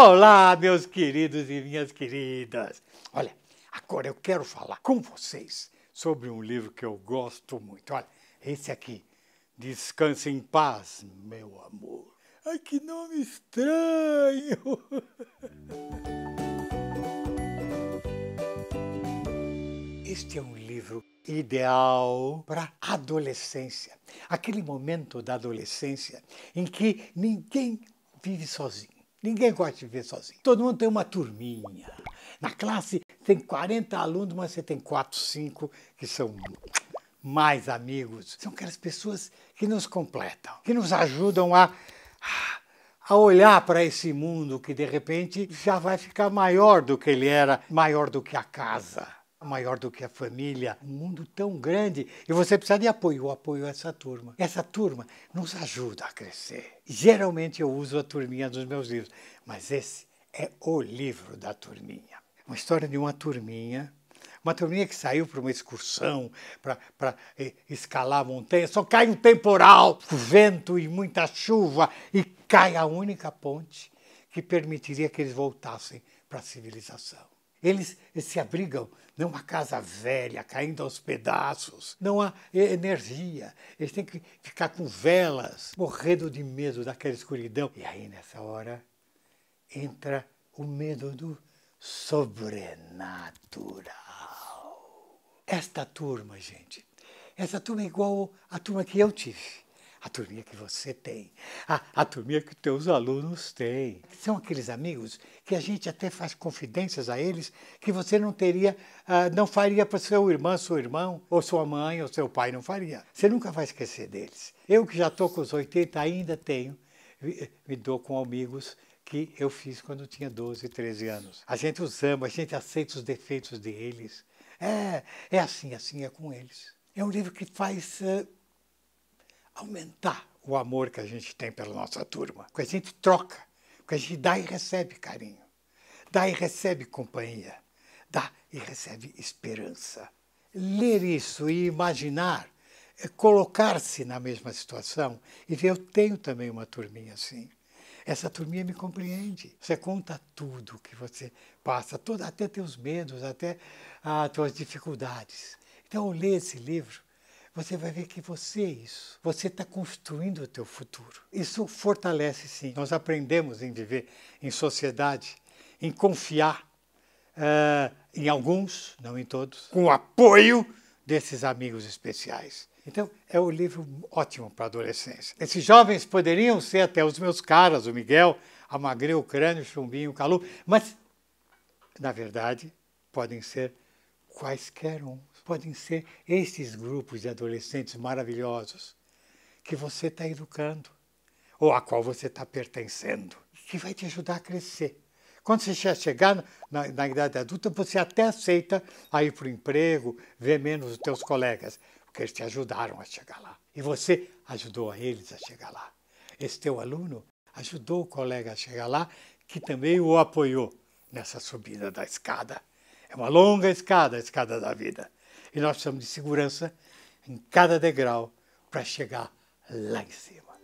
Olá, meus queridos e minhas queridas. Olha, agora eu quero falar com vocês sobre um livro que eu gosto muito. Olha, esse aqui, Descanse em Paz, meu amor. Ai, que nome estranho! Este é um livro ideal para adolescência, aquele momento da adolescência em que ninguém vive sozinho Ninguém gosta de viver sozinho. Todo mundo tem uma turminha. Na classe tem 40 alunos, mas você tem 4, 5 que são mais amigos. São aquelas pessoas que nos completam, que nos ajudam a, a olhar para esse mundo que de repente já vai ficar maior do que ele era, maior do que a casa maior do que a família, um mundo tão grande, e você precisa de apoio, o apoio a essa turma. Essa turma nos ajuda a crescer. Geralmente eu uso a turminha dos meus livros, mas esse é o livro da turminha. Uma história de uma turminha, uma turminha que saiu para uma excursão, para eh, escalar a montanha, só cai um temporal, vento e muita chuva, e cai a única ponte que permitiria que eles voltassem para a civilização. Eles se abrigam numa casa velha, caindo aos pedaços. Não há é, energia. Eles têm que ficar com velas, morrendo de medo daquela escuridão. E aí, nessa hora, entra o medo do sobrenatural. Esta turma, gente, essa turma é igual à turma que eu tive a turminha que você tem, a, a turminha que teus alunos têm. São aqueles amigos que a gente até faz confidências a eles que você não teria, uh, não faria para seu irmão, seu irmão, ou sua mãe, ou seu pai, não faria. Você nunca vai esquecer deles. Eu que já estou com os 80, ainda tenho, me dou com amigos que eu fiz quando tinha 12, 13 anos. A gente os ama, a gente aceita os defeitos deles. É, é assim, assim é com eles. É um livro que faz... Uh, aumentar o amor que a gente tem pela nossa turma. Porque a gente troca, porque a gente dá e recebe carinho, dá e recebe companhia, dá e recebe esperança. Ler isso e imaginar, é colocar-se na mesma situação e ver, eu tenho também uma turminha assim. Essa turminha me compreende. Você conta tudo que você passa, todo, até teus medos, até as ah, tuas dificuldades. Então, ler esse livro você vai ver que você é isso. Você está construindo o teu futuro. Isso fortalece, sim. Nós aprendemos em viver em sociedade, em confiar uh, em alguns, não em todos, com o apoio desses amigos especiais. Então, é um livro ótimo para a adolescência. Esses jovens poderiam ser até os meus caras, o Miguel, a Magre, o Crânio, o Chumbinho, o Calu, mas, na verdade, podem ser quaisquer uns podem ser esses grupos de adolescentes maravilhosos que você está educando ou a qual você está pertencendo, que vai te ajudar a crescer. Quando você chegar na, na idade adulta, você até aceita a ir para o emprego, ver menos os teus colegas, porque eles te ajudaram a chegar lá. E você ajudou a eles a chegar lá. Esse teu aluno ajudou o colega a chegar lá, que também o apoiou nessa subida da escada. É uma longa escada, a escada da vida. E nós precisamos de segurança em cada degrau para chegar lá em cima.